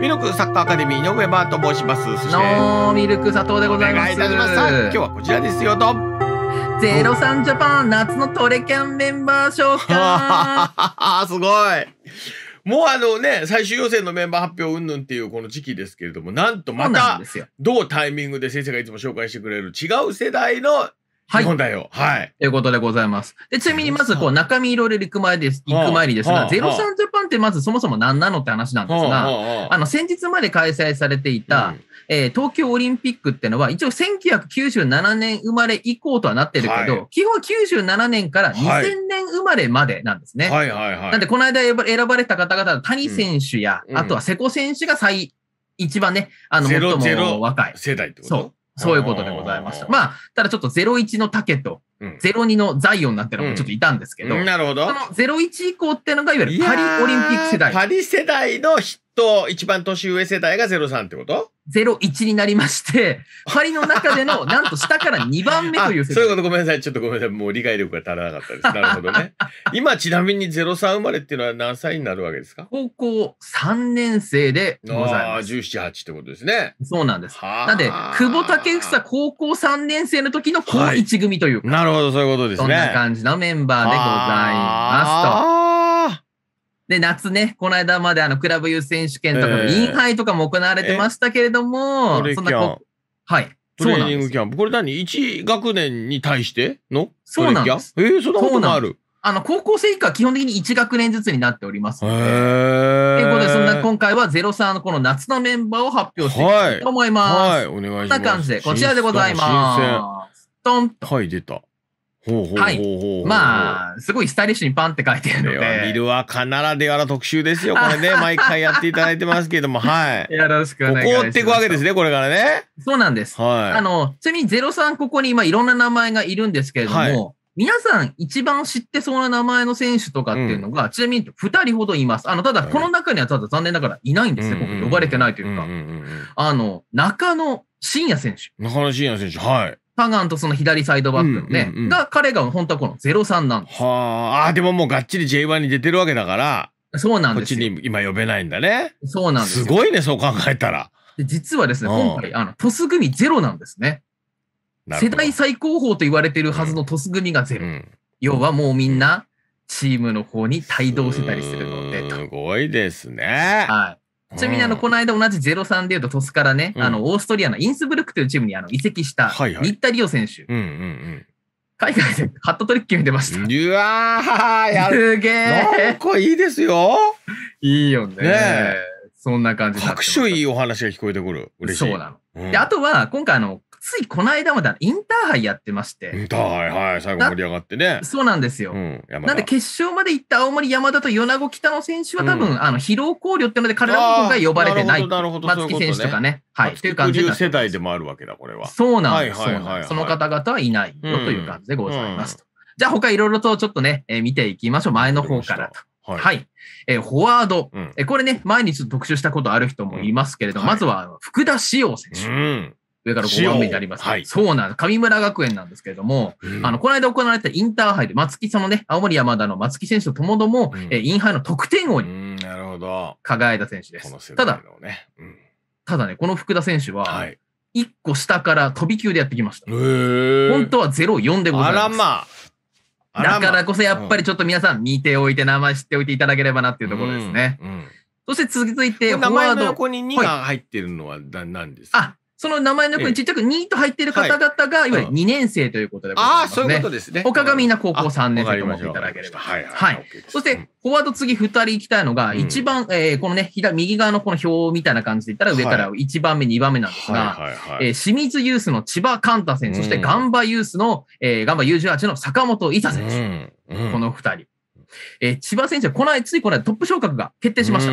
ミルクサッカーアカデミーの上バーと申します。そして、ミルク佐藤でございます。いいます今日はこちらですよと。ゼロ三ジャパン夏のトレキャンメンバー紹介。すごい。もうあのね、最終予選のメンバー発表云々っていうこの時期ですけれども、なんとまた、どうタイミングで先生がいつも紹介してくれる違う世代のはい。本代はい。ということでございます。で、ちなみにまず、こう、中身いろいろ行く前です、行く前にですが、ゼロ三ジャパンってまずそもそも何なのって話なんですが、あの、先日まで開催されていた、え東京オリンピックってのは、一応1997年生まれ以降とはなってるけど、基本は97年から2000年生まれまでなんですね。はいはいはい。なんで、この間選ばれた方々の谷選手や、あとは瀬古選手が最、一番ね、あの、最も若い。世代ってことそう。そういうことでございました。まあ、ただちょっと01の竹と、02のザイオンなんてのもちょっといたんですけど、こうん、なるほど。その01以降っていうのが、いわゆるパリオリンピック世代。パリ世代の人と一番年上世代が03ってこと01になりまして、パ リの中での、なんと下から2番目という世そういうことごめんなさい。ちょっとごめんなさい。もう理解力が足らなかったです。なるほどね。今、ちなみに03生まれっていうのは何歳になるわけですか高校3年生でございます。あ17、8ってことですね。そうなんです。なんで、久保建英高校3年生の時の高1組という、はい、なるほど、そういうことですね。そんな感じのメンバーでございますと。で、夏ね、この間まであの、クラブユー選手権とかのインハイとかも行われてましたけれども、えー、そんなこはい。トレーニングキャンプ。これ何 ?1 学年に対してのそうなんです。えー、そんなこともある。あの、高校生以下は基本的に1学年ずつになっておりますので。ということで、そんな今回はゼ03のこの夏のメンバーを発表していきたいと思います。はい、はい、お願いします。こんな感じで、こちらでございます。トンはい、出た。はい。まあ、すごいスタイリッシュにパンって書いてるので。見るはかならの特集ですよ。これね、毎回やっていただいてますけども、はい。よろしくお願いします。ここ追っていくわけですね、これからね。そうなんです。はい。あの、ちなみに03ここに今いろんな名前がいるんですけれども、はい、皆さん一番知ってそうな名前の選手とかっていうのが、うん、ちなみに2人ほどいます。あの、ただ、この中にはただ残念ながらいないんですね。僕、呼ばれてないというか。あの、中野真也選手。中野真也選手、はい。ハガンとその左サイドバックのね、うんうんうん、が彼が本当はこの03なんです。はあ、でももうがっちり J1 に出てるわけだから、そうなんですこっちに今呼べないんだね。そうなんですすごいね、そう考えたら。実はですね、今回、あの、トス組ゼロなんですね。世代最高峰と言われてるはずのトス組がゼロ。うん、要はもうみんな、チームの方に帯同してたりするので。すごいですね。はい。ちなみにあの、この間同じ03でいうと、トスからね、うん、あの、オーストリアのインスブルクというチームにあの移籍した、はいはい、新田リオ選手。うんうんうん海外でハットトリック決めてました。うわー、やる。すげえ。かいいですよ。いいよね。ねそんな感じにないいお話が聞こえてくる。嬉しい。そうなの。うんで、あとは、今回あの、ついこの間までインターハイやってまして、だはいはい、最後盛り上がってね。そうなんですよ。うん、なんで決勝まで行った青森山田と米子北野選手は多分、うんあの疲労考慮ってので彼らも今回呼ばれてない。なるほどなるほど松木選手とかね。はい。という感じで。世代でもあるわけだ、これは。そうなんです。はいはいはいその方々はいないよという感じでございますじゃあ他いろいろとちょっとね、えー見ていきましょう。前の方からと。はい。はい、えー、フォワード、うん、えー、これね、前にちょっと特集したことある人もいますけれども、うんまずは福田師王選手。うん上から5番目になります、はい、そうなん神村学園なんですけれども、うん、あの、この間行われたインターハイで、松木、そのね、青森山田の松木選手とともども、うん、えインハイの得点王に輝いた選手です。ね、ただ、うん、ただね、この福田選手は、1個下から飛び級でやってきました。はい、本当は0、4でございます。あらまあだからこそやっぱりちょっと皆さん見ておいて名前知っておいていただければなっていうところですね。うんうん、そして続いて名前の横に2が入ってるのは何ですか、はい、あその名前の横にちっちゃく2と入っている方々が、いわゆる2年生ということでございます、ね、ああ、そういうことですね。他がみんな高校3年生と思っていただければ。はい、はい。そして、フォワード次2人行きたいのが、一番、えー、このね、左、右側のこの表みたいな感じで言ったら、上から1番目、2番目なんですが、え清水ユースの千葉寛太選手、そしてガンバユースの、えー、ガンバ U18 の坂本伊佐選手。この2人。えー、千葉選手はこの間、ついこの間トップ昇格が決定しました。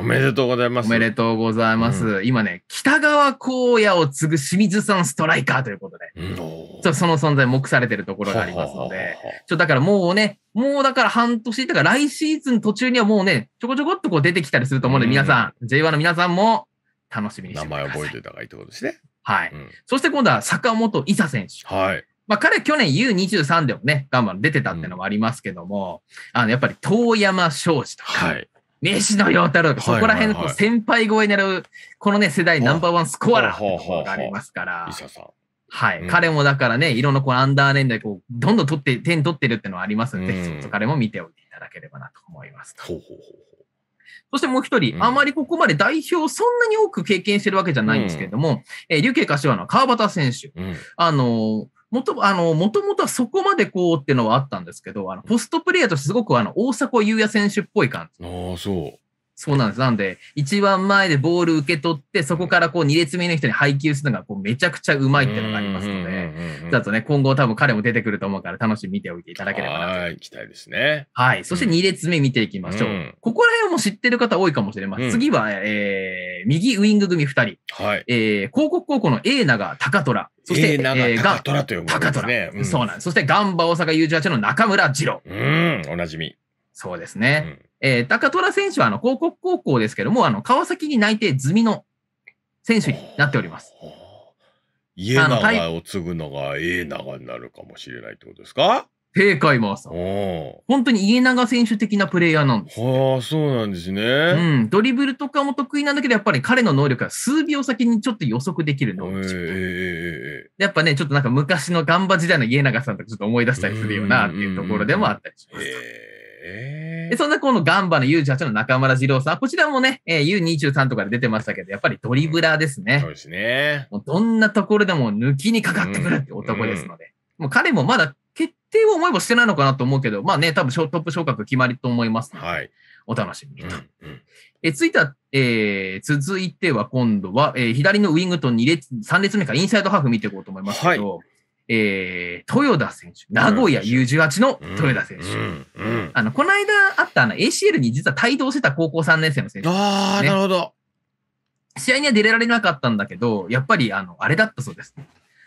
おめでとうございます。おめでとうございます。うん、今ね、北川荒野を継ぐ清水さんストライカーということで、うん、その存在目されてるところがありますので、ちょっとだからもうね、もうだから半年、だから来シーズン途中にはもうね、ちょこちょこっとこう出てきたりすると思うので、うん、皆さん、J1 の皆さんも楽しみにしてください。名前覚えておいた方がいいってことですね。はい。そして今度は坂本伊佐選手。はい。まあ、彼、去年 U23 でもね、ガンバの出てたってのもありますけども、うん、あの、やっぱり遠山庄司とか、はい、飯野陽太郎とか、そこら辺の先輩超え狙う、このね、世代ナンバーワンスコアラーとがありますから。はい、うん、彼もだからね、いろんなこうアンダー年代、こう、どんどん取って、点取ってるってのはありますので、うん、ぜひ、彼も見ておいていただければなと思いますほうほうほう。そしてもう一人、うん、あまりここまで代表そんなに多く経験してるわけじゃないんですけれども、うん、えー、琉球柏の川端選手、うん、あのー、もと、あの、もともとはそこまでこうっていうのはあったんですけど、あの、ポストプレイヤーとしてすごくあの、大迫勇也選手っぽい感じ。ああ、そう。そうなんです。なんで、一番前でボール受け取って、そこからこう2列目の人に配給するのがこうめちゃくちゃうまいっていうのがありますので、だとね、今後多分彼も出てくると思うから楽しみに見ておいていただければなと。はい、期待ですね。はい。そして2列目見ていきましょう。うん、ここら辺も知ってる方多いかもしれません。うん、次は、えー、右ウイング組2人。はい。えー、広告高校の A 長高虎。そして、えー、高虎と呼ばすね。うん、そうなんです。そして、ガンバ大阪 U18 の中村次郎。うん、おなじみ。そうですね。えー、高虎選手はあの広告高校ですけども、あの川崎に内定済みの選手になっております。家長を継ぐのが家長になるかもしれないってことですか正解もさ本当に家長選手的なプレイヤーなんです、ね。はあ、そうなんですね。うん。ドリブルとかも得意なんだけど、やっぱり彼の能力は数秒先にちょっと予測できる能力、えー、やっぱね、ちょっとなんか昔のガンバ時代の家長さんとかちょっと思い出したりするよなっていうところでもあったりします。えーえー、そんなこのガンバの U18 の中村二郎さん、こちらもね、えー、U23 とかで出てましたけど、やっぱりドリブラーですね。うん、そうですね。もうどんなところでも抜きにかかってくるって男ですので、うんうん、もう彼もまだ決定を思えばしてないのかなと思うけど、まあね、多分トップ昇格決まりと思いますので、はい、お楽しみにと。うんうんえついた、えー、続いては今度は、えー、左のウィングと2列、3列目かインサイドハーフ見ていこうと思いますけど、はいえー、豊田選手、名古屋 U18 の豊田選手。あの、この間あったあの ACL に実は帯同してた高校3年生の選手、ね、ああ、なるほど。試合には出られなかったんだけど、やっぱりあの、あれだったそうです、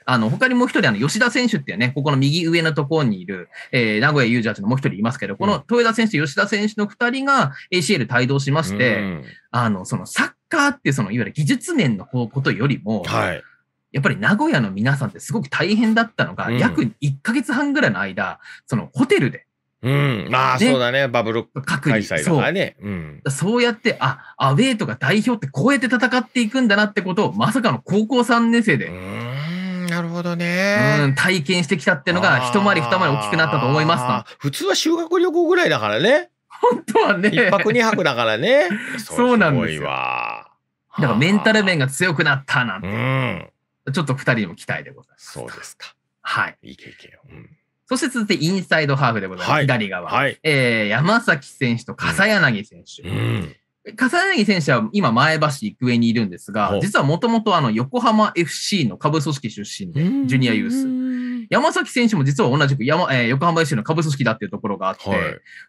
あの、他にもう一人、あの、吉田選手っていうね、ここの右上のところにいる、えー、名古屋ユージのもう一人いますけど、この豊田選手、吉田選手の二人が ACL 帯同しまして、うん、あの、そのサッカーっていその、いわゆる技術面のことよりも、はい、やっぱり名古屋の皆さんってすごく大変だったのが、うん、約1か月半ぐらいの間、そのホテルで。うん、まあそうだね、バブル開催だからね。そううん、そうやって、あ、アウェーとか代表ってこうやって戦っていくんだなってことを、まさかの高校3年生で。うん、なるほどね。うん、体験してきたっていうのが、一回り二回り大きくなったと思います普通は修学旅行ぐらいだからね。本当はね。一泊二泊だからね。そうなんですよ。だからメンタル面が強くなったなんて。うんちょっと二人も期待でございます。そうですか。はい。いいけよ。うんそして続いてインサイドハーフでございます。はい、左側、はい、えー、山崎選手と笠柳選手。うん笠柳選手は今、前橋育英にいるんですが、実はもともとあの横浜 FC の下部組織出身で、ジュニアユース。山崎選手も実は同じく山、えー、横浜 FC の下部組織だっていうところがあって、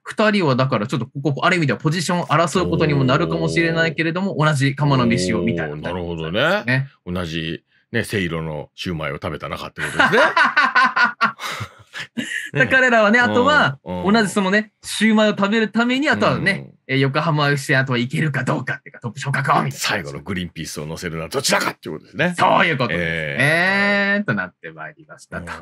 二、はい、人はだからちょっとここ、ある意味ではポジションを争うことにもなるかもしれないけれども、同じ釜の飯をみたいな、ね、なるほどね。同じね、せいろのシューマイを食べた中ってことですね。ね、彼らはね、あとは、同じそのね、シューマイを食べるために、あとはね、え横浜 f であとは行けるかどうかっていうか、トップ昇格をみたいな。最後のグリーンピースを乗せるのはどちらかっていうことですね。そういうことですね。えー、となってまいりましたと。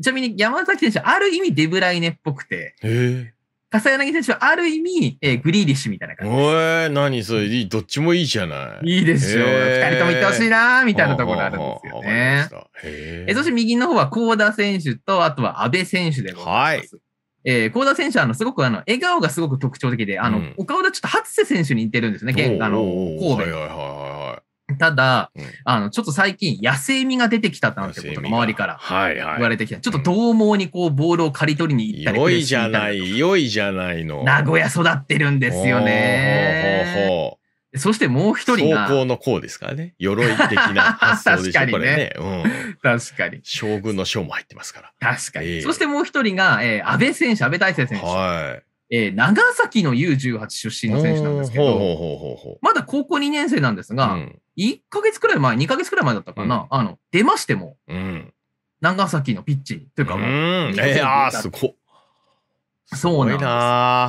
ちなみに山崎選手、ある意味デブライネっぽくて、え笠柳選手はある意味、えー、グリーリッシュみたいな感じおえ、何それ、どっちもいいじゃない。いいですよ。二、人とも行ってほしいなみたいなところあるんですよね。えー、そして右の方は、幸田選手と、あとは安部選手でございます。はいえー、幸田選手はあのすごくあの笑顔がすごく特徴的で、あの、うん、お顔がちょっと初瀬選手に似てるんですね、現あの神戸、はいはいはいただ、うん、あの、ちょっと最近野生味が出てきたなんてことが周りから言われてきた。ちょっと獰猛にこうボールを刈り取りに行ったり良いじゃない、良いじゃないの。名古屋育ってるんですよね。ほうほうほうそしてもう一人が。高校の校ですからね。鎧的な発想でしょ、ね、これね。うん。確かに。将軍の将も入ってますから。確かに。えー、そしてもう一人が、えー、安倍選手、安倍大成選手。はい。えー、長崎の U18 出身の選手なんですけど、まだ高校2年生なんですが、うん、1ヶ月くらい前、2ヶ月くらい前だったかな、うん、あの、出ましても、うん、長崎のピッチというかー、すごそうなん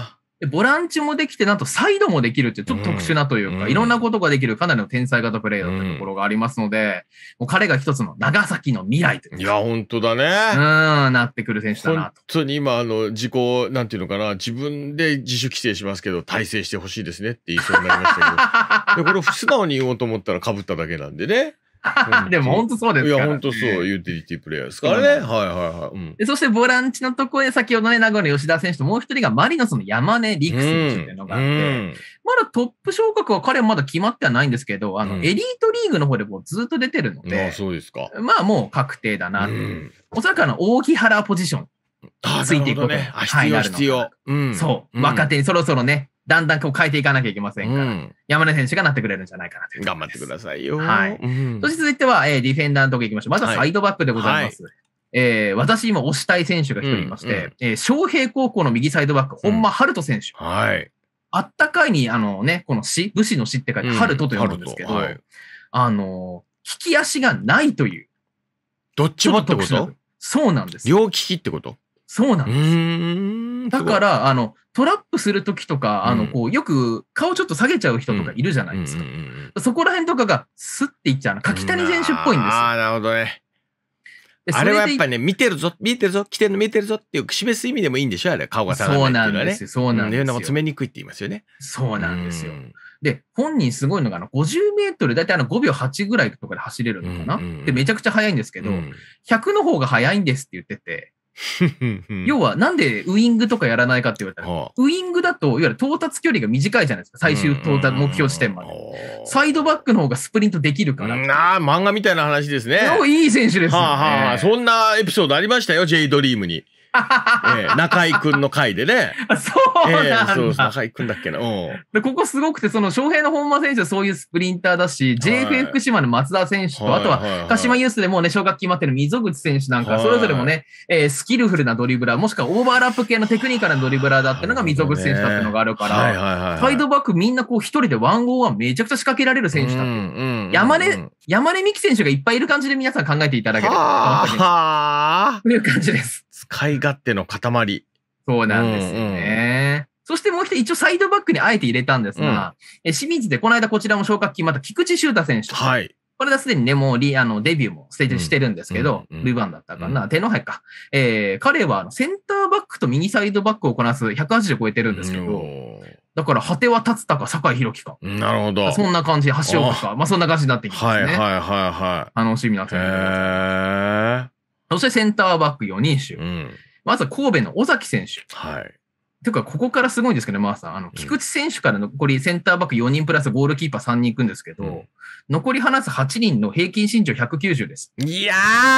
です。で、ボランチもできて、なんとサイドもできるってちょっと特殊なというか、うん、いろんなことができるかなりの天才型プレイヤーというところがありますので、うん、もう彼が一つの長崎の未来といういや、本当だね。うん、なってくる選手だなと。本当に今、あの、自己、なんていうのかな、自分で自主規制しますけど、体制してほしいですねって言いそうになりましたけど、でこれ素直に言おうと思ったら被っただけなんでね。でも本当そうですかいや、本当そう、ユーティリティプレイヤーですからね。はいはいはい。うん、そしてボランチのところで、先ほどね、名古屋の吉田選手ともう一人がマリノスの山根陸選手っていうのがあって、うんまだトップ昇格は彼はまだ決まってはないんですけど、あの、エリートリーグの方でもうずっと出てるので、あまあもう確定だな。おそらくあの、大木原ポジション。ついていくことね、必要、必要。そう。若手にそろそろね、だんだんこう変えていかなきゃいけませんから、うん、山根選手がなってくれるんじゃないかなという頑張ってくださいよ。はい。うん、そして続いては、えー、ディフェンダーのとこ行きましょう。まずはサイドバックでございます。はい、えー、私今推したい選手が一人いまして、うんうん、えー、昌平高校の右サイドバック、本間春人選手。はい。あったかいに、あのね、この死、武士の死って書いて、春人と読むんですけど、はい、あの、利き足がないという。どっちもってことそうなんです。両利きってことそうなんですだから、あの、トラップするときとか、あの、こう、よく顔ちょっと下げちゃう人とかいるじゃないですか。そこら辺とかがスッていっちゃうの。柿谷選手っぽいんですああ、なるほどね。あれはやっぱね、見てるぞ、見てるぞ、来てるの見てるぞっていう示す意味でもいいんでしょあれ、顔が下がる。はそうなんですよ。そうなんですよ。詰めにくいって言いますよね。そうなんですよ。で、本人すごいのが、あの、50メートル、だいたいあの5秒8ぐらいとかで走れるのかな、で、めちゃくちゃ速いんですけど、100の方が速いんですって言ってて、要は、なんでウイングとかやらないかって言われたら、ウイングだと、いわゆる到達距離が短いじゃないですか、最終到達目標地点まで。サイドバックの方がスプリントできるから。なあ、漫画みたいな話ですね。いい選手です、ね、はあはあ、そんなエピソードありましたよ、J ドリームに。えー、中井くんの回でね。そうなんだ、えー、そう中井くんだっけな。でここすごくて、その翔平の本間選手はそういうスプリンターだし、はい、JFA 福島の松田選手と、はい、あとは鹿島ユースでもね、奨学金待ってる溝口選手なんか、はい、それぞれもね、えー、スキルフルなドリブラー、もしくはオーバーラップ系のテクニカルなドリブラーだってのが溝口選手だってのがあるから、サイドバックみんなこう一人でワンゴーワンめちゃくちゃ仕掛けられる選手だって。うんうんうんうん、山根、山根美樹選手がいっぱいいる感じで皆さん考えていただければ。という感じです。使い勝手の塊。そうなんですね。うんうんそしてもう一人、一応サイドバックにあえて入れたんですが、うん、清水でこの間こちらも昇格期、また菊池修太選手。はい。これはすでにね、もうリ、あの、デビューもステージしてるんですけど、うん、ルーバンだったかな、うん、天皇杯か。えー、彼はセンターバックと右サイドバックをこなす180超えてるんですけど、だから、果ては立つたか、酒井宏樹か。なるほど。そんな感じ、橋岡か。まあ、そんな感じになってきまね。はいはいはいはい。楽しみな選手。へー。そしてセンターバック4人集。うん、まず神戸の尾崎選手。はい。というか、ここからすごいんですけど、マーさん、あの、菊池選手から残りセンターバック4人プラスゴールキーパー3人いくんですけど、うん、残り話す8人の平均身長190です。いや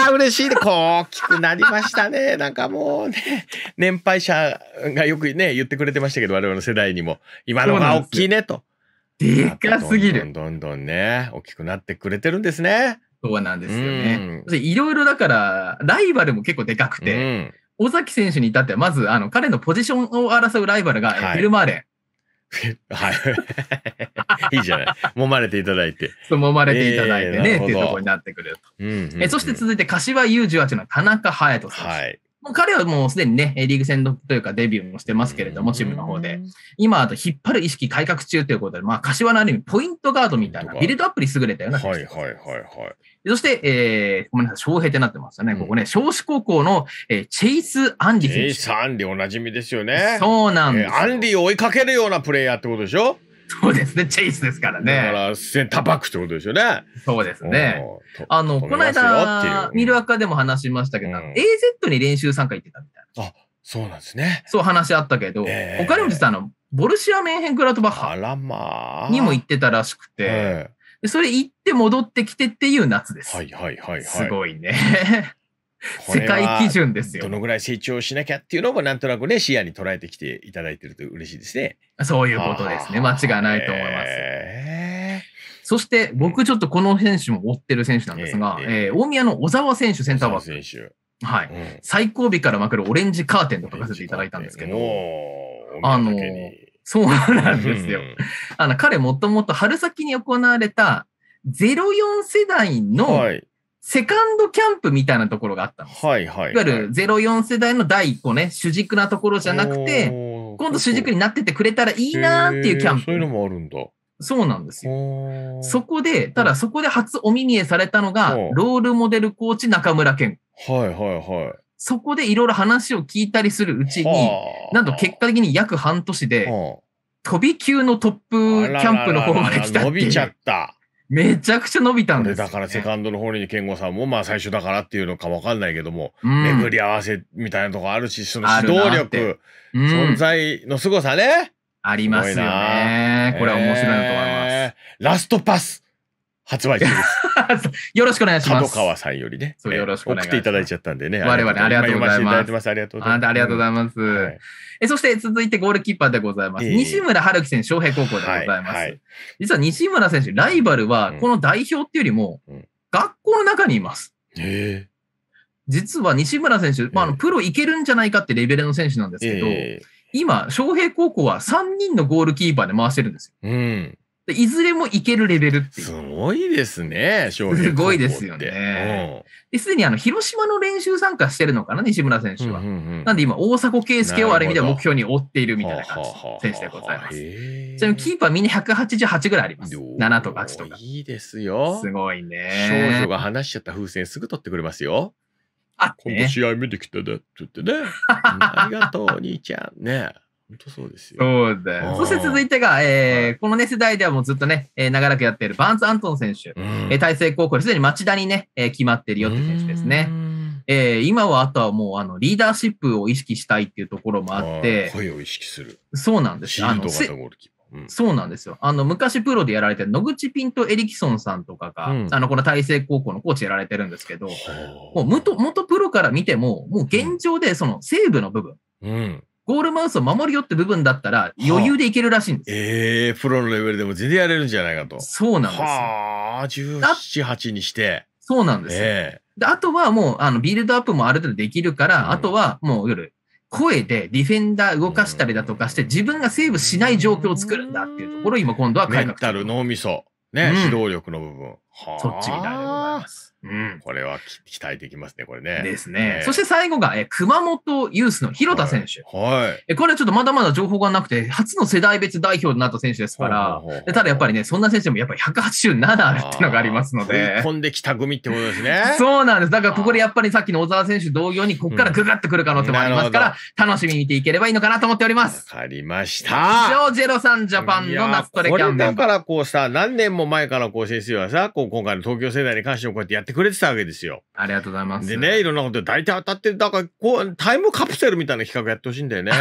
ー、嬉しい大きくなりましたね。なんかもうね、年配者がよくね、言ってくれてましたけど、我々の世代にも、今のが大きいねと。でかすぎる。どんどんどんね、大きくなってくれてるんですね。そうなんですよね。いろいろだから、ライバルも結構でかくて、尾崎選手に至っては、まず、あの、彼のポジションを争うライバルが、フィルマーレン。はいはい。いいじゃない。揉まれていただいて。そう、揉まれていただいてね、えー、っていうところになってくると。うんうんうん、えそして続いて、柏 U18 の田中隼人選手。はい。もう彼はもうすでにね、リーグ戦というかデビューもしてますけれども、チームの方で。今、あと引っ張る意識改革中ということで、まあ、柏のある意味、ポイントガードみたいな、ビルドアップに優れたようなはいはいはいはい。そして、えー、ごめんなさい、翔平ってなってますよね。ここね、少子高校の、えー、チェイス・アンリ選手。チェイス・アンリおなじみですよね。そうなんです、えー、アンリを追いかけるようなプレイヤーってことでしょそうですね、チェイスですからね。だから、戦タバックってことですよね。そうですね。あの、この間、ミルアカでも話しましたけど、うん、AZ に練習参加行ってたみたいな。あ、そうなんですね。そう話あったけど、えー、他にも実はあの、ボルシア・メンヘンクラウトバッハにも行ってたらしくて、でそれ行って戻ってきてっていう夏です。はいはいはい、はい、すごいね。世界基準ですよ。どのぐらい成長しなきゃっていうのもなんとなくね、視野に捉えてきていただいてると嬉しいですね。そういうことですね。間違いないと思います。そして、僕ちょっとこの選手も追ってる選手なんですが、えー、えー、大宮の小沢選手、センターバック。はい、うん、最後尾からまくるオレンジカーテンと書かせていただいたんですけど、あの、そうなんですよ。あの、彼もともと春先に行われた04世代の、はい、セカンドキャンプみたいなところがあったんです。はいはい、はい。いわゆる04世代の第一個ね、主軸なところじゃなくて、今度主軸になっててくれたらいいなーっていうキャンプ。そういうのもあるんだ。そうなんですよ。そこで、ただそこで初お見にされたのが、ロールモデルコーチ中村健。はいはいはい。そこでいろいろ話を聞いたりするうちに、なんと結果的に約半年で、飛び級のトップキャンプの方まで来たっていう。伸びちゃった。めちゃくちゃ伸びたんです、ね、だからセカンドの方に健吾さんも、まあ最初だからっていうのかわかんないけども、うん、巡り合わせみたいなとこあるし、その指導力、うん、存在の凄さね。ありますよね。これは面白いなと思います。えー、ラストパス発売中です。よろしくお願いします。角川さんよりね、そうよろしくお願いします。送っていただいちゃったんでね。我々ありがとうございます。ますありがとうございます。ありがとうございます。えそして続いてゴールキーパーでございます。西村春樹選手、昌平高校でございます、実は西村選手、ライバルはこの代表っていうよりも、学校の中にいます。実は西村選手、まあ、あのプロいけるんじゃないかってレベルの選手なんですけど、今、昌平高校は3人のゴールキーパーで回してるんですよ。うんいずれもいけるレベルっていう。すごいですね、すごいですよね。すでにあの広島の練習参加してるのかな、西村選手は。なんで今、大迫圭介をあれ見て目標に追っているみたいな感じ選手でございます。ちなみにキーパーみんな188ぐらいあります。7とか8とか。いいですよ。すごいね。少女が話しちゃった風船すぐ取ってくれますよ。あ、ね、今度試合見てきたねって言ってね。ありがとう、兄ちゃん。ね。本当そうですよ。そうだよ。そして続いてが、えー、このね、世代ではもうずっとね、えー、長らくやっているバーンズ・アントン選手。うん、えー、大成高校すでに町田にね、えー、決まってるよって選手ですね。えー、今はあとはもうあのリーダーシップを意識したいっていうところもあって。声を意識する。そうなんですよ。あの、うん、そうなんですよ。あの、昔プロでやられてる野口ピント・エリキソンさんとかが、うん、あの、この大成高校のコーチやられてるんですけど、もう元、元プロから見ても、もう現状でそのセーブの部分、うん、ゴールマウスを守るよって部分だったら余裕でいけるらしいんです。はあ、ええー、プロのレベルでも全然やれるんじゃないかと。そうなんです。はあ、17、8にして。そうなんです、えー、で。あとはもう、あの、ビルドアップもある程度できるから、うん、あとはもう夜、声でディフェンダー動かしたりだとかして、自分がセーブしない状況を作るんだっていうところを今今度は改革メンタル、脳みそ、ね、うん、指導力の部分。そっちみたいでいます。うん、これは期待できますね、これね。ですね。えー、そして最後が、えー、熊本ユースの広田選手。はい。はい、えこれはちょっとまだまだ情報がなくて、初の世代別代表になった選手ですから、ただやっぱりね、そんな選手もやっぱり187あるっていうのがありますので。飛んできた組ってことですね。そうなんです。だからここでやっぱりさっきの小沢選手同様に、ここからググッとくる可能性もありますから、うん、楽しみに見ていければいいのかなと思っております。わかりました。以上、ゼロさんジャパンの夏トレキャンプ。ーン。だからこうさ、何年も前からこう先生はさ、こう今回の東京世代に関してもこうやってやってってくれてたわけですよ。ありがとうございます。でね、いろんなことで大体当たってる。だから、こう、タイムカプセルみたいな企画やってほしいんだよね。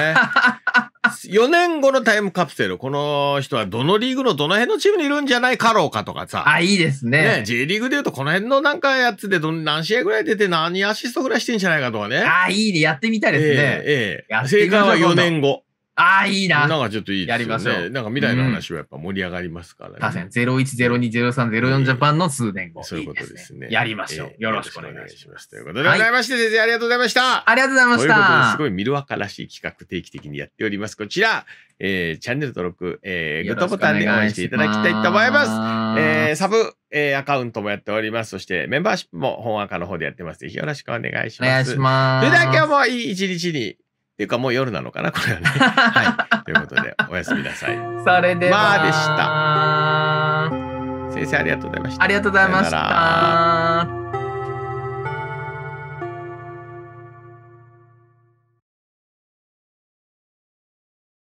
4 年後のタイムカプセル、この人はどのリーグのどの辺のチームにいるんじゃないかろうかとかさ。あ、いいですね。ね、J リーグで言うとこの辺のなんかやつでど何試合ぐらい出て何アシストぐらいしてんじゃないかとかね。あ、いいね。やってみたいですね。ええー、えー、正解は4年後。ああ、いいな。なんかちょっといいですよね。やりましょうなんか未来の話はやっぱ盛り上がりますからね。確かに、01020304ジャパンの数年後。そういうことですね。やりましょう。よろしくお願いします。ということでございまして、先生ありがとうございました。ありがとうございました。いうことすごい見るわからしい企画定期的にやっております。こちら、えー、チャンネル登録、えー、グッドボタンで応援していただきたいと思います。えー、サブ、えー、アカウントもやっております。そして、メンバーシップも本アカの方でやってます。ぜひよろしくお願いします。お願いします。それでは今日もいい一日に。ていうかもう夜なのかなこれはね。はい。ということで、おやすみなさい。それでは。まあでした。先生ありがとうございました。ありがとうございました。